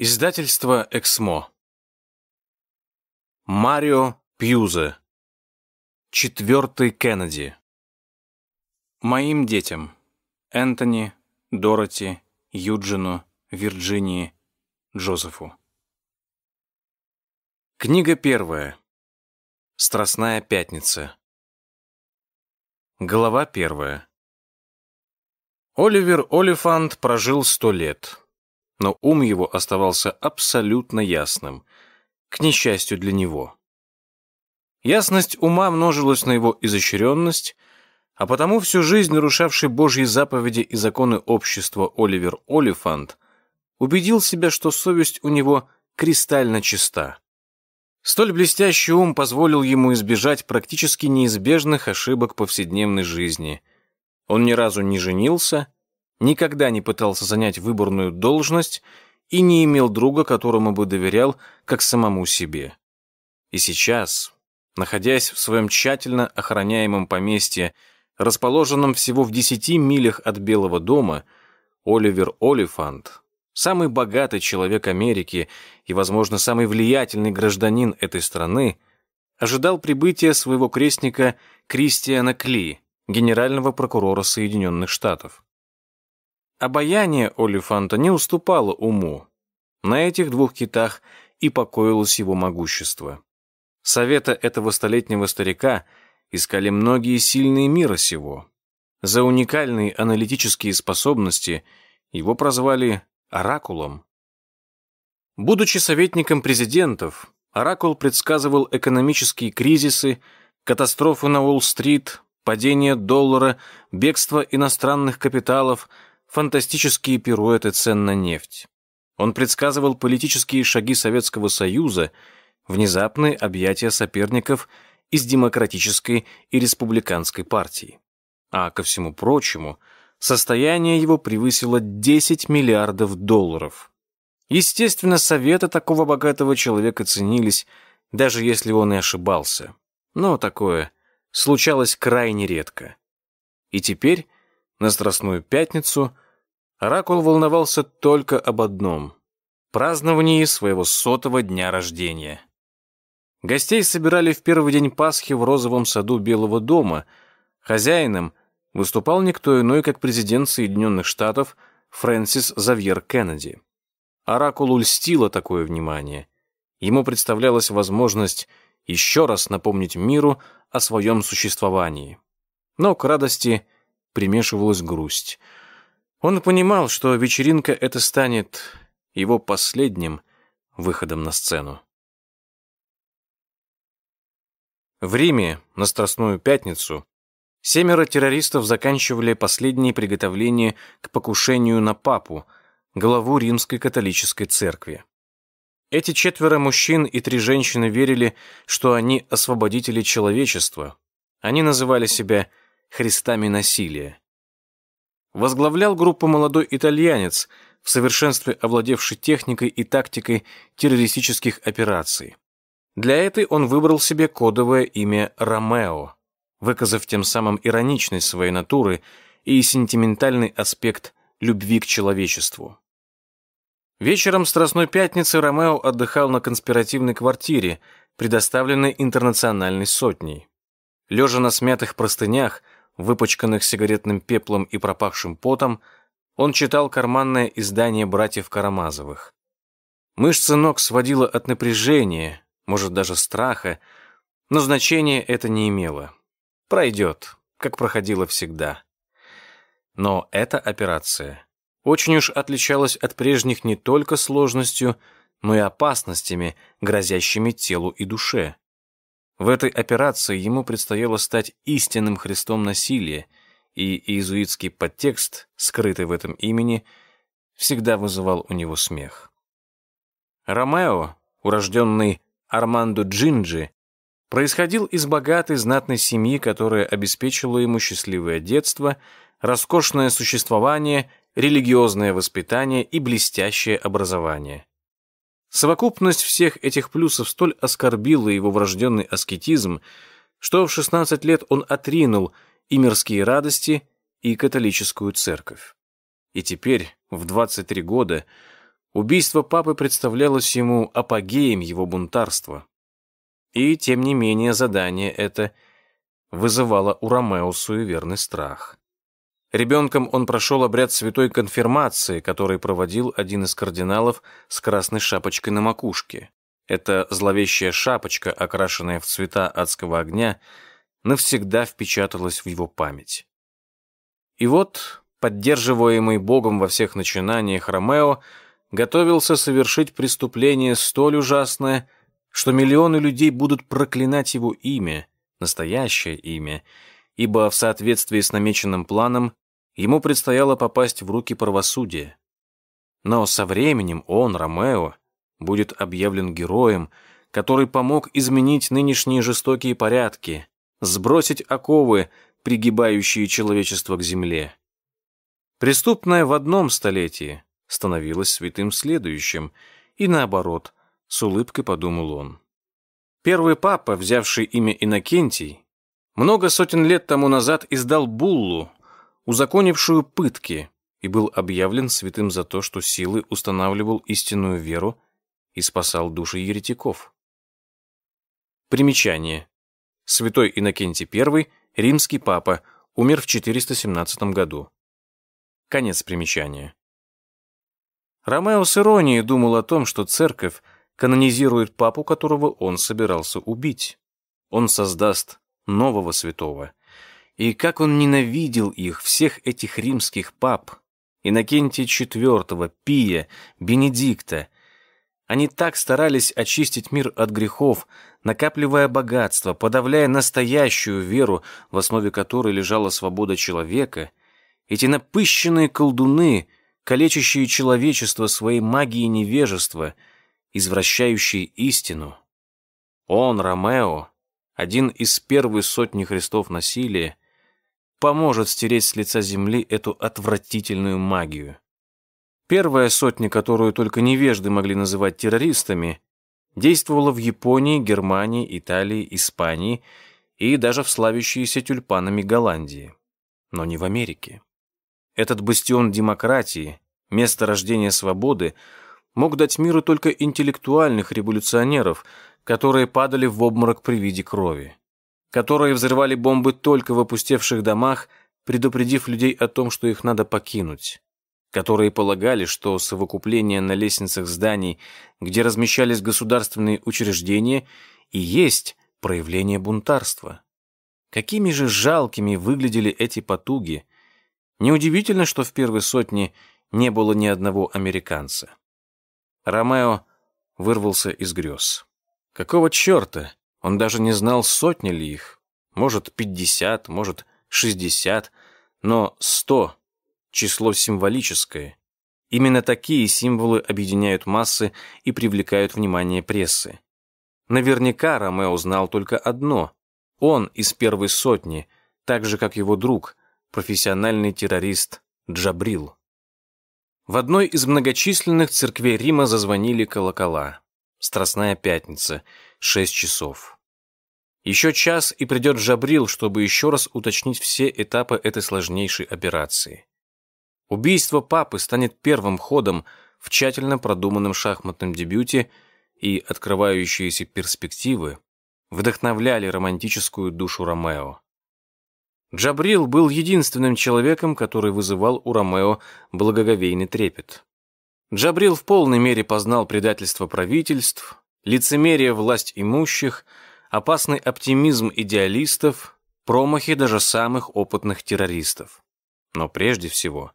Издательство «Эксмо». Марио Пьюзе. Четвертый Кеннеди. Моим детям. Энтони, Дороти, Юджину, Вирджинии, Джозефу. Книга первая. Страстная пятница. Глава первая. Оливер Олифант прожил сто лет но ум его оставался абсолютно ясным. К несчастью для него. Ясность ума множилась на его изощренность, а потому всю жизнь нарушавший Божьи заповеди и законы общества Оливер Олифант убедил себя, что совесть у него кристально чиста. Столь блестящий ум позволил ему избежать практически неизбежных ошибок повседневной жизни. Он ни разу не женился, никогда не пытался занять выборную должность и не имел друга, которому бы доверял, как самому себе. И сейчас, находясь в своем тщательно охраняемом поместье, расположенном всего в десяти милях от Белого дома, Оливер Олифант, самый богатый человек Америки и, возможно, самый влиятельный гражданин этой страны, ожидал прибытия своего крестника Кристиана Кли, генерального прокурора Соединенных Штатов. Обаяние Олифанта не уступало уму. На этих двух китах и покоилось его могущество. Совета этого столетнего старика искали многие сильные мира сего. За уникальные аналитические способности его прозвали «оракулом». Будучи советником президентов, оракул предсказывал экономические кризисы, катастрофы на Уолл-стрит, падение доллара, бегство иностранных капиталов – фантастические пируэты цен на нефть. Он предсказывал политические шаги Советского Союза, внезапные объятия соперников из Демократической и Республиканской партии. А, ко всему прочему, состояние его превысило 10 миллиардов долларов. Естественно, советы такого богатого человека ценились, даже если он и ошибался. Но такое случалось крайне редко. И теперь на Страстную Пятницу Оракул волновался только об одном — праздновании своего сотого дня рождения. Гостей собирали в первый день Пасхи в розовом саду Белого дома. Хозяином выступал никто иной, как президент Соединенных Штатов Фрэнсис Завьер Кеннеди. Оракулу льстило такое внимание. Ему представлялась возможность еще раз напомнить миру о своем существовании. Но к радости – примешивалась грусть. Он понимал, что вечеринка эта станет его последним выходом на сцену. В Риме на Страстную Пятницу семеро террористов заканчивали последние приготовления к покушению на папу, главу Римской католической церкви. Эти четверо мужчин и три женщины верили, что они освободители человечества. Они называли себя христами насилия. Возглавлял группу молодой итальянец, в совершенстве овладевший техникой и тактикой террористических операций. Для этой он выбрал себе кодовое имя Ромео, выказав тем самым ироничность своей натуры и сентиментальный аспект любви к человечеству. Вечером Страстной пятницы Ромео отдыхал на конспиративной квартире, предоставленной интернациональной сотней. Лежа на смятых простынях – выпачканных сигаретным пеплом и пропахшим потом, он читал карманное издание братьев Карамазовых. Мышцы ног сводило от напряжения, может, даже страха, но значения это не имело. Пройдет, как проходило всегда. Но эта операция очень уж отличалась от прежних не только сложностью, но и опасностями, грозящими телу и душе. В этой операции ему предстояло стать истинным Христом насилия, и иезуитский подтекст, скрытый в этом имени, всегда вызывал у него смех. Ромео, урожденный Армандо Джинджи, происходил из богатой знатной семьи, которая обеспечила ему счастливое детство, роскошное существование, религиозное воспитание и блестящее образование. Совокупность всех этих плюсов столь оскорбила его врожденный аскетизм, что в 16 лет он отринул и мирские радости, и католическую церковь. И теперь, в 23 года, убийство папы представлялось ему апогеем его бунтарства. И, тем не менее, задание это вызывало у Ромео суеверный страх. Ребенком он прошел обряд святой конфирмации, который проводил один из кардиналов с красной шапочкой на макушке. Эта зловещая шапочка, окрашенная в цвета адского огня, навсегда впечаталась в его память. И вот, поддерживаемый Богом во всех начинаниях Ромео, готовился совершить преступление столь ужасное, что миллионы людей будут проклинать его имя, настоящее имя, ибо в соответствии с намеченным планом ему предстояло попасть в руки правосудия. Но со временем он, Ромео, будет объявлен героем, который помог изменить нынешние жестокие порядки, сбросить оковы, пригибающие человечество к земле. Преступное в одном столетии становилось святым следующим, и наоборот, с улыбкой подумал он. Первый папа, взявший имя Иннокентий, много сотен лет тому назад издал буллу, узаконившую пытки, и был объявлен святым за то, что силы устанавливал истинную веру и спасал души еретиков. Примечание. Святой Иннокентий I, римский папа, умер в 417 году. Конец примечания. Ромео с иронией думал о том, что церковь канонизирует папу, которого он собирался убить. Он создаст нового святого. И как он ненавидел их, всех этих римских пап, Иннокентия IV, Пия, Бенедикта. Они так старались очистить мир от грехов, накапливая богатство, подавляя настоящую веру, в основе которой лежала свобода человека. Эти напыщенные колдуны, калечащие человечество своей магией невежества, извращающие истину. Он, Ромео, один из первой сотни христов насилия, поможет стереть с лица земли эту отвратительную магию. Первая сотня, которую только невежды могли называть террористами, действовала в Японии, Германии, Италии, Испании и даже в славящейся тюльпанами Голландии. Но не в Америке. Этот бастион демократии, место рождения свободы, мог дать миру только интеллектуальных революционеров – которые падали в обморок при виде крови, которые взрывали бомбы только в опустевших домах, предупредив людей о том, что их надо покинуть, которые полагали, что совокупление на лестницах зданий, где размещались государственные учреждения, и есть проявление бунтарства. Какими же жалкими выглядели эти потуги. Неудивительно, что в первой сотне не было ни одного американца. Ромео вырвался из грез. Какого черта? Он даже не знал, сотни ли их. Может, пятьдесят, может, шестьдесят, но сто — число символическое. Именно такие символы объединяют массы и привлекают внимание прессы. Наверняка Ромео знал только одно. Он из первой сотни, так же, как его друг, профессиональный террорист Джабрил. В одной из многочисленных церквей Рима зазвонили колокола. Страстная пятница, шесть часов. Еще час, и придет Жабрил, чтобы еще раз уточнить все этапы этой сложнейшей операции. Убийство папы станет первым ходом в тщательно продуманном шахматном дебюте, и открывающиеся перспективы вдохновляли романтическую душу Ромео. Джабрил был единственным человеком, который вызывал у Ромео благоговейный трепет. Джабрил в полной мере познал предательство правительств, лицемерие власть имущих, опасный оптимизм идеалистов, промахи даже самых опытных террористов. Но прежде всего,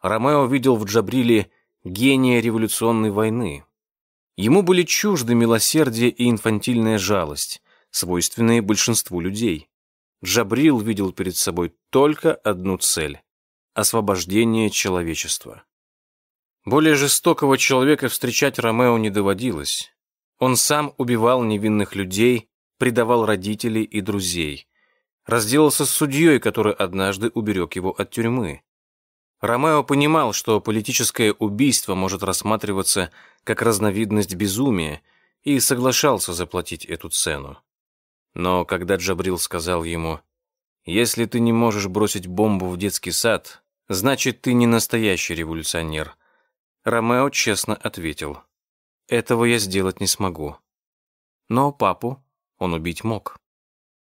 Ромео видел в Джабриле гения революционной войны. Ему были чужды милосердие и инфантильная жалость, свойственные большинству людей. Джабрил видел перед собой только одну цель – освобождение человечества. Более жестокого человека встречать Ромео не доводилось. Он сам убивал невинных людей, предавал родителей и друзей. Разделался с судьей, который однажды уберег его от тюрьмы. Ромео понимал, что политическое убийство может рассматриваться как разновидность безумия, и соглашался заплатить эту цену. Но когда Джабрил сказал ему, «Если ты не можешь бросить бомбу в детский сад, значит, ты не настоящий революционер», Ромео честно ответил. «Этого я сделать не смогу». Но папу он убить мог.